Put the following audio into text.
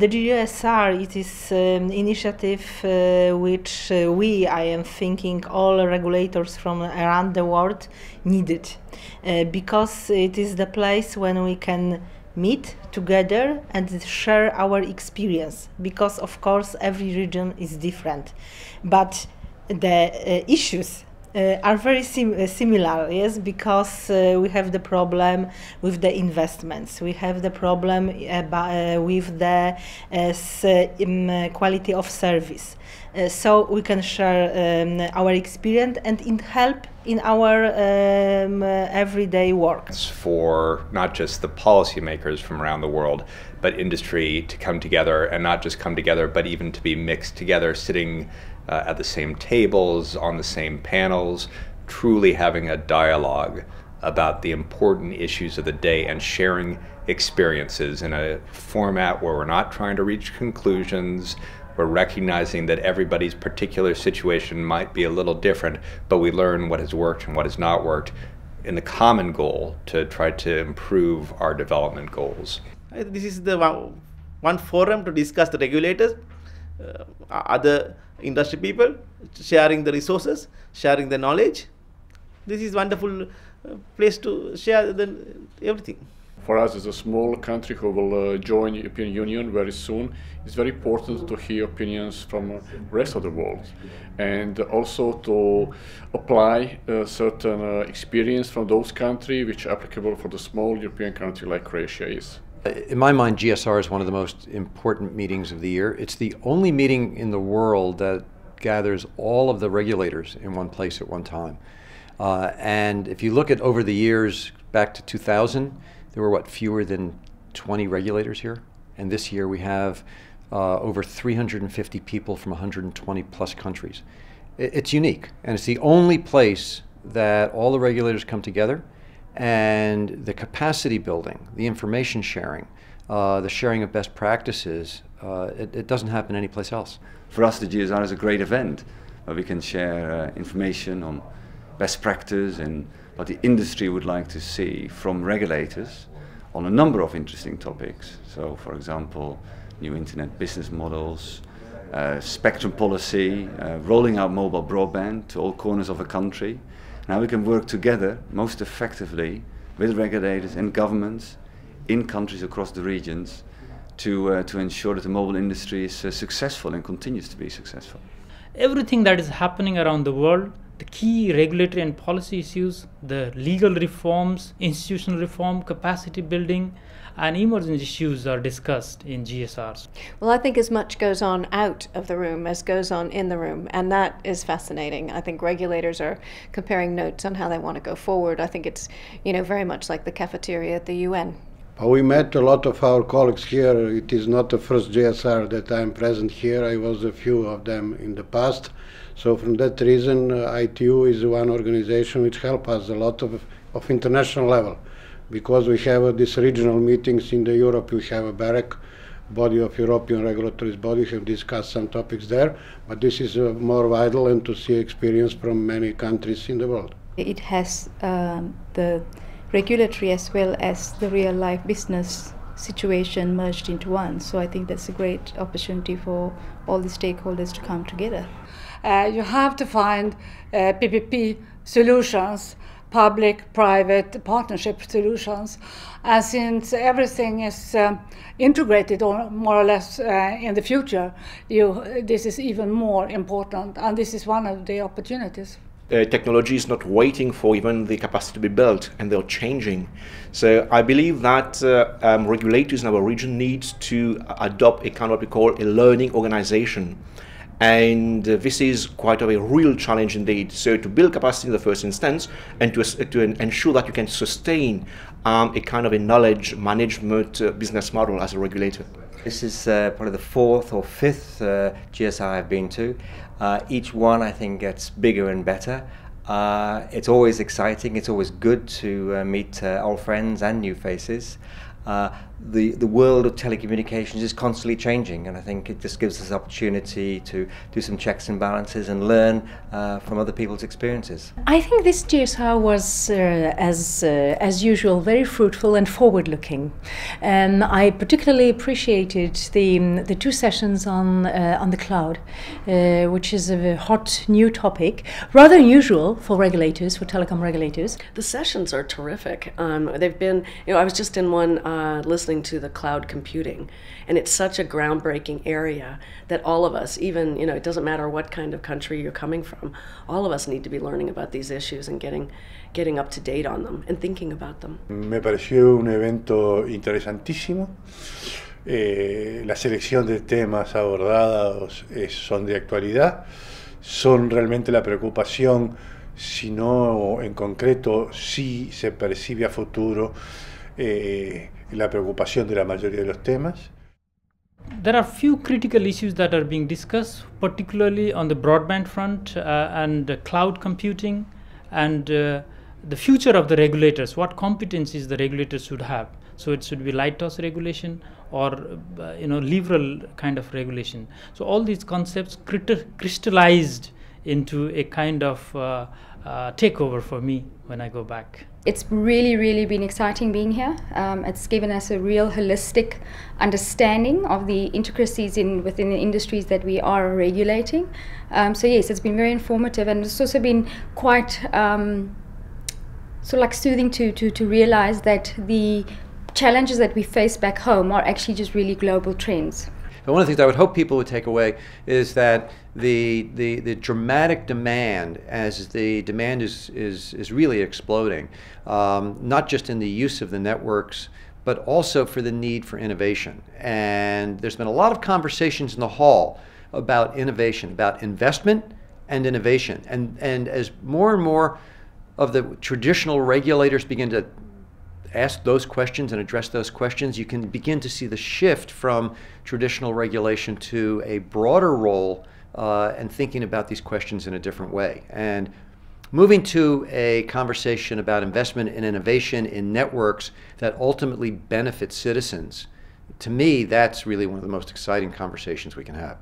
The GUSR, it is an um, initiative uh, which uh, we, I am thinking, all regulators from around the world needed uh, because it is the place when we can meet together and share our experience because of course every region is different but the uh, issues uh, are very sim uh, similar, yes, because uh, we have the problem with the investments, we have the problem uh, by, uh, with the um, quality of service. so we can share um, our experience and in help in our um, everyday work. for not just the policymakers from around the world, but industry to come together and not just come together, but even to be mixed together, sitting uh, at the same tables, on the same panels, truly having a dialogue about the important issues of the day and sharing experiences in a format where we're not trying to reach conclusions. We're recognizing that everybody's particular situation might be a little different, but we learn what has worked and what has not worked in the common goal to try to improve our development goals. Uh, this is the one forum to discuss the regulators uh, other industry people, sharing the resources, sharing the knowledge. This is wonderful uh, place to share the, everything for us as a small country who will uh, join European Union very soon, it's very important to hear opinions from rest of the world and also to apply uh, certain uh, experience from those countries which are applicable for the small European country like Croatia is. In my mind, GSR is one of the most important meetings of the year. It's the only meeting in the world that gathers all of the regulators in one place at one time. Uh, and if you look at over the years, back to 2000, there were what, fewer than 20 regulators here? And this year we have uh, over 350 people from 120 plus countries. It's unique, and it's the only place that all the regulators come together and the capacity building, the information sharing, uh, the sharing of best practices, uh, it, it, doesn't happen anyplace else. For us, the GSR is a great event where we can share uh, information on best practice and what the industry would like to see from regulators on a number of interesting topics. So, for example, new internet business models, uh, spectrum policy, uh, rolling out mobile broadband to all corners of a country. Now we can work together most effectively with regulators and governments in countries across the regions to, uh, to ensure that the mobile industry is uh, successful and continues to be successful. Everything that is happening around the world the key regulatory and policy issues, the legal reforms, institutional reform, capacity building, and emerging issues are discussed in GSRs. Well, I think as much goes on out of the room as goes on in the room, and that is fascinating. I think regulators are comparing notes on how they want to go forward. I think it's, you know, very much like the cafeteria at the UN. We met a lot of our colleagues here. It is not the first GSR that I'm present here. I was a few of them in the past. So from that reason, uh, ITU is one organization which help us a lot of, of international level because we have uh, these regional meetings in the Europe, we have a BEREC, body of European regulatory body, have discussed some topics there, but this is uh, more vital and to see experience from many countries in the world. It has um, the regulatory as well as the real life business situation merged into one. So I think that's a great opportunity for all the stakeholders to come together. Uh, you have to find uh, PPP solutions, public private partnership solutions. And since everything is uh, integrated or more or less uh, in the future, you, this is even more important. And this is one of the opportunities uh, technology is not waiting for even the capacity to be built, and they're changing. So I believe that uh, um, regulators in our region need to adopt a kind of what we call a learning organization. And uh, this is quite a, a real challenge indeed. So to build capacity in the first instance and to, to ensure that you can sustain um, a kind of a knowledge management uh, business model as a regulator. This is uh, probably the fourth or fifth uh, GSI I've been to. Uh, each one I think gets bigger and better. Uh, it's always exciting, it's always good to uh, meet uh, old friends and new faces the, the world of telecommunications is constantly changing, and I think it just gives us opportunity to do some checks and balances and learn uh, from other people's experiences. I think this GSR was, uh, as, uh, as usual, very fruitful and forward looking. Um, I particularly appreciated the, the two sessions on, uh, on the cloud, uh, which is a hot new topic, rather unusual for regulators, for telecom regulators. The sessions are terrific. Um, they've been, you know, I was just in one uh, listening to the cloud computing. And it's such a groundbreaking area that all of us, even, you know, it doesn't matter what kind of country you're coming from, all of us need to be learning about these issues and getting, getting up to date on them and thinking about them. Me pareció un evento interesantísimo. Eh, la selección de temas abordados eh, son de actualidad, son realmente la preocupación, si en concreto, si se percibe a futuro eh, la preocupación de la mayoría de los temas. There are few critical issues that are being discussed, particularly on the broadband front uh, and cloud computing and uh, the future of the regulators, what competencies the regulators should have. So it should be light toss regulation or uh, you know liberal kind of regulation. So all these concepts crystallized into a kind of uh, uh, takeover for me when I go back it's really, really been exciting being here. Um, it's given us a real holistic understanding of the intricacies in within the industries that we are regulating. Um, so yes, it's been very informative, and it's also been quite um, sort of like soothing to to to realize that the challenges that we face back home are actually just really global trends. But one of the things I would hope people would take away is that the, the, the dramatic demand, as the demand is, is, is really exploding, um, not just in the use of the networks, but also for the need for innovation. And there's been a lot of conversations in the hall about innovation, about investment and innovation. And, and as more and more of the traditional regulators begin to ask those questions and address those questions, you can begin to see the shift from traditional regulation to a broader role uh, and thinking about these questions in a different way. And moving to a conversation about investment and innovation in networks that ultimately benefit citizens, to me, that's really one of the most exciting conversations we can have.